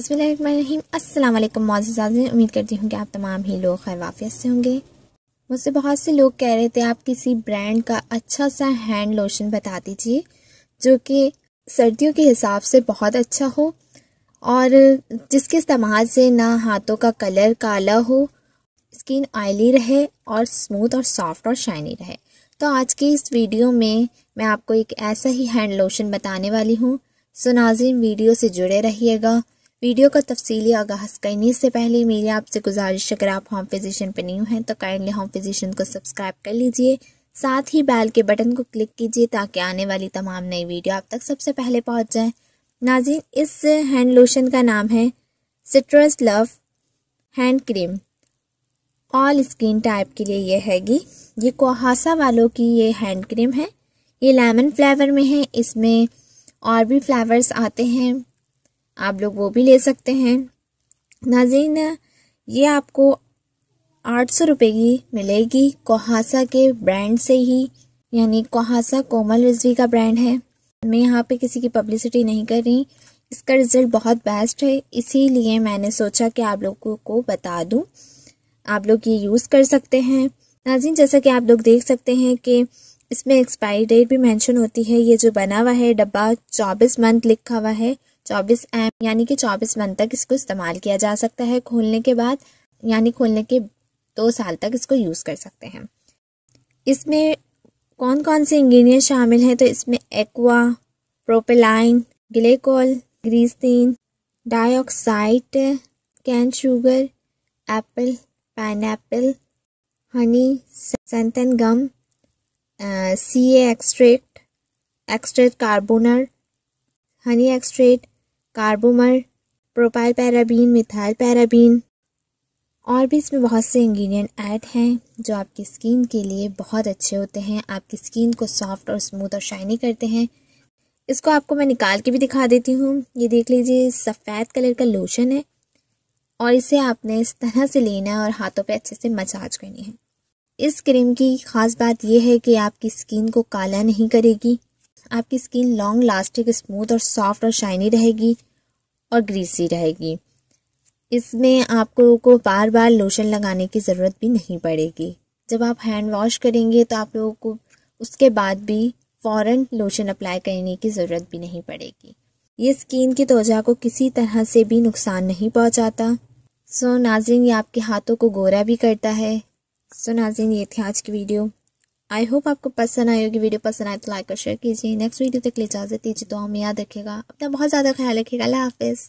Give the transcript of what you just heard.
अस्सलाम वालेकुम उम्मीद करती हूँ कि आप तमाम ही लोग खैर वाफियत से होंगे मुझसे बहुत से लोग कह रहे थे आप किसी ब्रांड का अच्छा सा हैंड लोशन बता दीजिए जो कि सर्दियों के हिसाब से बहुत अच्छा हो और जिसके इस्तेमाल से ना हाथों का कलर काला हो स्किन ऑयली रहे और स्मूथ और सॉफ्ट और शाइनी रहे तो आज की इस वीडियो में मैं आपको एक ऐसा ही हैंड लोशन बताने वाली हूँ सो नाजिन वीडियो से जुड़े रहिएगा वीडियो का तफसली आगाज़ करने से पहले मेरी आपसे गुजारिश अगर आप होम फिजिशन पर न्यू हैं तो काइंडली होम फिजिशन को सब्सक्राइब कर लीजिए साथ ही बैल के बटन को क्लिक कीजिए ताकि आने वाली तमाम नई वीडियो आप तक सबसे पहले पहुँच जाए नाजिन इस हैंड लोशन का नाम है citrus love hand cream all skin type के लिए ये हैगी ये कोहासा वालों की ये हैंड क्रीम है ये लेमन फ्लेवर में है इसमें और भी फ्लेवर्स आते हैं आप लोग वो भी ले सकते हैं नाजीन ये आपको आठ सौ रुपये की मिलेगी कोहासा के ब्रांड से ही यानी कोहासा कोमल रिजवी का ब्रांड है मैं यहाँ पे किसी की पब्लिसिटी नहीं कर रही इसका रिज़ल्ट बहुत बेस्ट है इसीलिए मैंने सोचा कि आप लोगों को बता दूं आप लोग ये यूज़ कर सकते हैं नाजिन जैसा कि आप लोग देख सकते हैं कि इसमें एक्सपायरी डेट भी मेंशन होती है ये जो बना हुआ है डब्बा चौबीस मंथ लिखा हुआ है 24 एम यानी कि 24 मंथ तक इसको इस्तेमाल किया जा सकता है खोलने के बाद यानी खोलने के दो साल तक इसको यूज़ कर सकते हैं इसमें कौन कौन से इंग्रेडिएंट शामिल हैं तो इसमें aqua propylene glycol glycerin dioxide cane sugar apple pine honey xanthan gum sea extract extract carbomer honey extract carbomer propyl paraben methyl paraben और भी इसमें बहुत से इंग्रेडिएंट ऐड हैं जो आपकी स्किन के लिए बहुत अच्छे होते हैं आपकी स्किन को सॉफ्ट और स्मूथ और शाइनी करते हैं इसको आपको मैं निकाल के भी दिखा देती हूँ ये देख लीजिए सफ़ेद कलर का लोशन है और इसे आपने इस तरह से लेना है और हाथों पे अच्छे से मसाज करनी है इस क्रीम की ख़ास बात यह है कि आपकी स्किन को काला नहीं करेगी आपकी स्किन लॉन्ग लास्टिक स्मूथ और सॉफ्ट और शाइनी रहेगी और ग्रीसी रहेगी इसमें आपको को बार बार लोशन लगाने की ज़रूरत भी नहीं पड़ेगी जब आप हैंड वॉश करेंगे तो आप लोगों को उसके बाद भी फ़ौर लोशन अप्लाई करने की ज़रूरत भी नहीं पड़ेगी ये स्किन की तोजा को किसी तरह से भी नुकसान नहीं पहुंचाता सो नाजिन ये आपके हाथों को गोरा भी करता है सो नाजिन ये थे आज की वीडियो आई होप आपको पसंद आई होगी वीडियो पसंद आए तो लाइक और शेयर कीजिए नेक्स्ट वीडियो तक ले इजाजत दीजिए तो हम याद रखेगा अपना बहुत ज़्यादा ख्याल रखिएगा अल्लाह हाफिज़